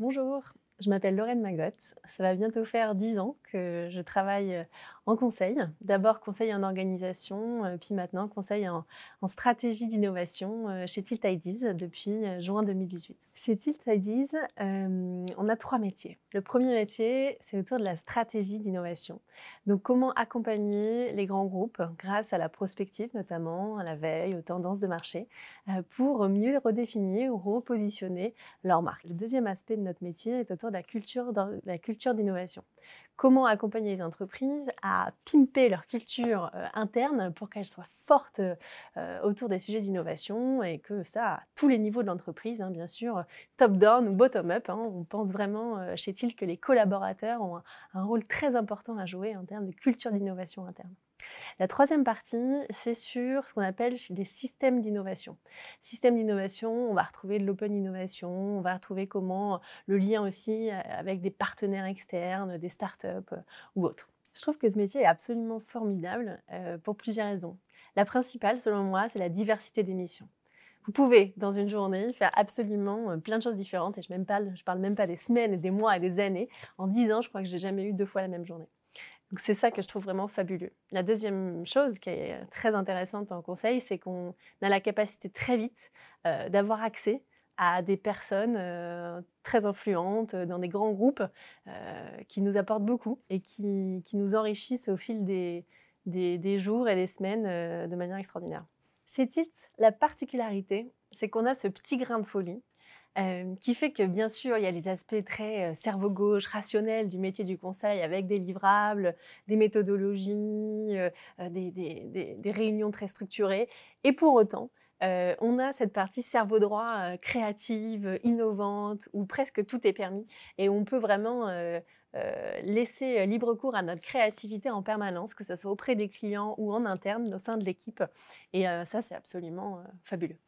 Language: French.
Bonjour, je m'appelle Lorraine Magotte. Ça va bientôt faire dix ans que je travaille euh, en conseil. D'abord conseil en organisation, euh, puis maintenant conseil en, stratégie d'innovation euh, chez Tilt Ideas depuis euh, juin 2018. Chez Tilt on a trois métiers. Le premier métier, c'est autour de la stratégie d'innovation. Donc comment accompagner les grands groupes grâce à la prospective notamment, à la veille, aux tendances de marché, pour mieux redéfinir ou repositionner leur marque. Le deuxième aspect de notre métier est autour de la culture d'innovation comment accompagner les entreprises à pimper leur culture euh, interne pour qu'elle soit forte euh, autour des sujets d'innovation et que ça, à tous les niveaux de l'entreprise, hein, bien sûr, top-down ou bottom-up, hein, on pense vraiment euh, chez TIL que les collaborateurs ont un, rôle très important à jouer en termes de culture d'innovation interne. La troisième partie, c'est sur ce qu'on appelle les systèmes d'innovation. Systèmes d'innovation, on va retrouver de l'open innovation, on va retrouver comment euh, le lien aussi euh, avec des partenaires externes, des startups euh, ou autres. Je trouve que ce métier est absolument formidable pour plusieurs raisons. La principale, selon moi, c'est la diversité des missions. Vous pouvez, dans une journée, faire absolument euh, plein de choses différentes. Et je ne parle, parle même pas des semaines et des mois et des années. En dix ans, je crois que j'ai jamais eu deux fois la même journée. Donc c'est ça que je trouve vraiment fabuleux. La deuxième chose qui est euh, très intéressante en conseil, c'est qu'on a la capacité très vite euh, d'avoir accès à des personnes très influentes dans des grands groupes qui nous apportent beaucoup et qui, nous enrichissent au fil des, jours et des semaines de manière extraordinaire. Chez Tilt, la particularité, c'est qu'on a ce petit grain de folie euh, qui fait que, bien sûr, il y a les aspects très euh, cerveau gauche, rationnels du métier du conseil avec des livrables, des méthodologies, euh, des réunions très structurées. Et pour autant, euh, on a cette partie cerveau droit euh, créative, innovante, où presque tout est permis et on peut vraiment euh, laisser libre cours à notre créativité en permanence, que ce soit auprès des clients ou en interne au sein de l'équipe. Et ça, c'est absolument fabuleux.